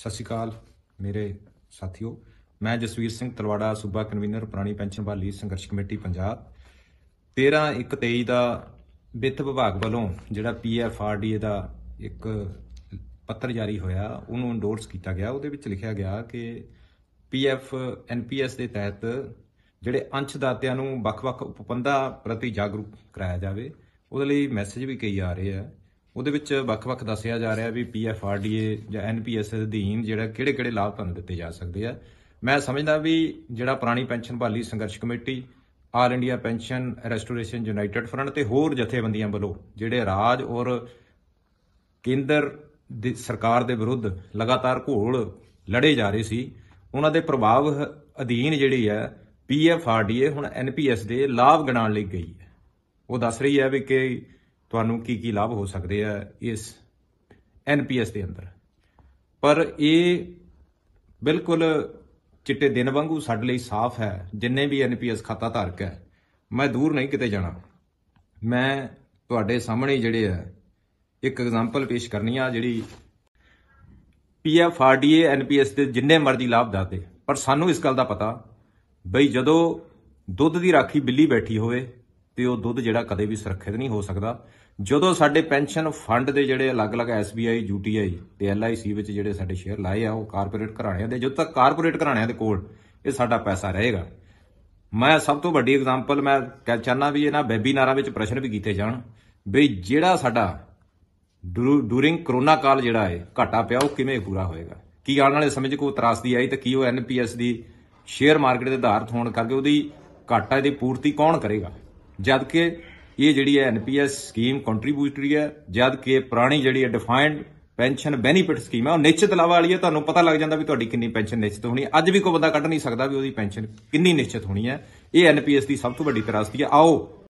ਸਤਿ ਸ਼੍ਰੀ ਅਕਾਲ ਮੇਰੇ ਸਾਥੀਓ ਮੈਂ ਜਸਵੀਰ ਸਿੰਘ ਤਲਵਾੜਾ ਸੂਬਾ ਕਨਵੀਨਰ ਪੁਰਾਣੀ ਪੈਨਸ਼ਨ ਬਾਲੀ ਸੰਘਰਸ਼ ਕਮੇਟੀ ਪੰਜਾਬ 13 23 ਦਾ ਵਿੱਤ ਵਿਭਾਗ ਵੱਲੋਂ ਜਿਹੜਾ ਪੀਐਫਆਰਡੀਏ ਦਾ ਇੱਕ ਪੱਤਰ ਜਾਰੀ ਹੋਇਆ ਉਹਨੂੰ ਐਂਡੋਰਸ ਕੀਤਾ ਗਿਆ ਉਹਦੇ ਵਿੱਚ ਲਿਖਿਆ ਗਿਆ ਕਿ ਪੀਐਫ ਐਨਪੀਐਸ ਦੇ ਤਹਿਤ ਜਿਹੜੇ ਅੰਸ਼ਦਾਤਿਆਂ ਨੂੰ ਵੱਖ-ਵੱਖ ਉਪਪੰਧਾ ਪ੍ਰਤੀ ਜਾਗਰੂਕ ਕਰਾਇਆ ਜਾਵੇ ਉਹਦੇ ਲਈ ਮੈਸੇਜ ਵੀ ਕਈ ਆ ਰਹੇ ਆ ਉਹਦੇ ਵਿੱਚ ਵੱਖ-ਵੱਖ ਦੱਸਿਆ ਜਾ ਰਿਹਾ ਵੀ ਪੀਐਫਆਰਡੀਏ ਜਾਂ ਐਨਪੀਐਸ ਅਧੀਨ ਜਿਹੜਾ ਕਿਹੜੇ-ਕਿਹੜੇ ਲਾਭ ਤੁਹਾਨੂੰ ਦਿੱਤੇ ਜਾ ਸਕਦੇ ਆ ਮੈਂ ਸਮਝਦਾ ਵੀ ਜਿਹੜਾ ਪੁਰਾਣੀ ਪੈਨਸ਼ਨ ਭਾਲੀ ਸੰਘਰਸ਼ committee all India pension restoration united front ਤੇ ਹੋਰ ਜਥੇਬੰਦੀਆਂ ਵੱਲੋਂ ਜਿਹੜੇ ਰਾਜ ਔਰ ਕੇਂਦਰ ਦੀ ਸਰਕਾਰ ਦੇ ਵਿਰੁੱਧ ਲਗਾਤਾਰ ਘੋਲ ਲੜੇ ਜਾ ਰਹੇ ਸੀ ਉਹਨਾਂ ਦੇ ਪ੍ਰਭਾਵ ਅਧੀਨ ਜਿਹੜੀ ਹੈ ਪੀਐਫਆਰਡੀਏ ਹੁਣ ਐਨਪੀਐਸ ਦੇ ਲਾਭ ਗਣਾਉਣ ਲਈ ਗਈ ਹੈ ਉਹ ਦੱਸ ਰਹੀ ਹੈ ਵੀ ਕਿ ਤੁਹਾਨੂੰ ਕੀ ਕੀ ਲਾਭ ਹੋ ਸਕਦੇ ਆ ਇਸ ਐਨਪੀਐਸ ਦੇ ਅੰਦਰ ਪਰ ਇਹ ਬਿਲਕੁਲ ਚਿੱਟੇ ਦਿਨ ਵਾਂਗੂ ਸਾਡੇ ਲਈ ਸਾਫ਼ ਹੈ ਜਿੰਨੇ ਵੀ ਐਨਪੀਐਸ ਖਾਤਾ ਧਾਰਕ ਹੈ ਮੈਂ ਦੂਰ ਨਹੀਂ ਕਿਤੇ ਜਾਣਾ ਮੈਂ ਤੁਹਾਡੇ ਸਾਹਮਣੇ ਜਿਹੜੇ ਆ ਇੱਕ ਐਗਜ਼ਾਮਪਲ ਪੇਸ਼ ਕਰਨੀ ਆ ਜਿਹੜੀ ਪੀਐਫਆਰਡੀਏ ਐਨਪੀਐਸ ਦੇ ਜਿੰਨੇ ਮਰਜ਼ੀ ਲਾਭ ਦਾਤੇ ਪਰ ਸਾਨੂੰ ਇਸ ਗੱਲ ਦਾ ਪਤਾ ਬਈ ਜਦੋਂ ਦੁੱਧ ਦੀ ਰਾਖੀ ਬਿੱਲੀ ਬੈਠੀ ਹੋਵੇ ਤੇ ਉਹ ਦੁੱਧ ਜਿਹੜਾ ਕਦੇ ਵੀ ਸੁਰੱਖਿਅਤ ਨਹੀਂ ਹੋ ਸਕਦਾ ਜਦੋਂ ਸਾਡੇ ਪੈਨਸ਼ਨ ਫੰਡ ਦੇ ਜਿਹੜੇ ਅਲੱਗ-ਅਲੱਗ SBI UTI ਤੇ LIC ਵਿੱਚ ਜਿਹੜੇ ਸਾਡੇ ਸ਼ੇਅਰ ਲਾਏ ਆ ਉਹ ਕਾਰਪੋਰੇਟ ਘਰਾਣਿਆਂ ਦੇ ਜਦੋਂ ਤੱਕ ਕਾਰਪੋਰੇਟ ਘਰਾਣਿਆਂ ਦੇ ਕੋਲ ਇਹ ਸਾਡਾ ਪੈਸਾ ਰਹੇਗਾ ਮੈਂ ਸਭ ਤੋਂ ਵੱਡੀ ਐਗਜ਼ਾਮਪਲ ਮੈਂ ਕਹਿ ਚਾਹਨਾ ਵੀ ਇਹਨਾਂ ਵੈਬੀਨਾਰਾਂ ਵਿੱਚ ਪ੍ਰਸ਼ਨ ਵੀ ਕੀਤੇ ਜਾਣ ਵੀ ਜਿਹੜਾ ਸਾਡਾ ਡੂਰਿੰਗ ਕਰੋਨਾ ਕਾਲ ਜਿਹੜਾ ਹੈ ਘਾਟਾ ਪਿਆ ਉਹ ਕਿਵੇਂ ਪੂਰਾ ਹੋਏਗਾ ਕੀ ਆਉਣ ਵਾਲੇ ਸਮੇਂ 'ਚ ਕੋਈ ਤਰਾਸਦੀ ਆਈ ਤਾਂ ਕੀ ਉਹ ਐਨਪੀਐਸ ਦੀ ਸ਼ੇਅਰ ਮਾਰਕੀਟ ਦੇ ਆਧਾਰਤ ਹੋਣ ਕਰਕੇ ਉਹਦੀ ਘਾਟਾ ਦੀ ਪੂਰਤੀ ਕੌਣ ਕਰੇਗਾ ਜਦ ਕਿ ਇਹ ਜਿਹੜੀ ਹੈ ਐਨਪੀਐਸ ਸਕੀਮ ਕੰਟਰੀਬਿਊਟਰੀ ਹੈ ਜਦ ਕਿ ਪੁਰਾਣੀ ਜਿਹੜੀ ਹੈ ਡਿਫਾਈਨਡ ਪੈਨਸ਼ਨ ਬੈਨੀਫਿਟ ਸਕੀਮ ਹੈ ਉਹ ਨਿਸ਼ਚਿਤ ਲਾਵਾ ਵਾਲੀ ਹੈ ਤੁਹਾਨੂੰ ਪਤਾ ਲੱਗ ਜਾਂਦਾ ਵੀ ਤੁਹਾਡੀ ਕਿੰਨੀ ਪੈਨਸ਼ਨ ਨਿਸ਼ਚਿਤ ਹੋਣੀ ਹੈ ਅੱਜ ਵੀ ਕੋਈ ਬੰਦਾ ਕੱਢ ਨਹੀਂ ਸਕਦਾ ਵੀ ਉਹਦੀ ਪੈਨਸ਼ਨ ਕਿੰਨੀ ਨਿਸ਼ਚਿਤ ਹੋਣੀ ਹੈ ਇਹ ਐਨਪੀਐਸ ਦੀ ਸਭ ਤੋਂ ਵੱਡੀ ਤਰਾਸਦੀ ਹੈ ਆਓ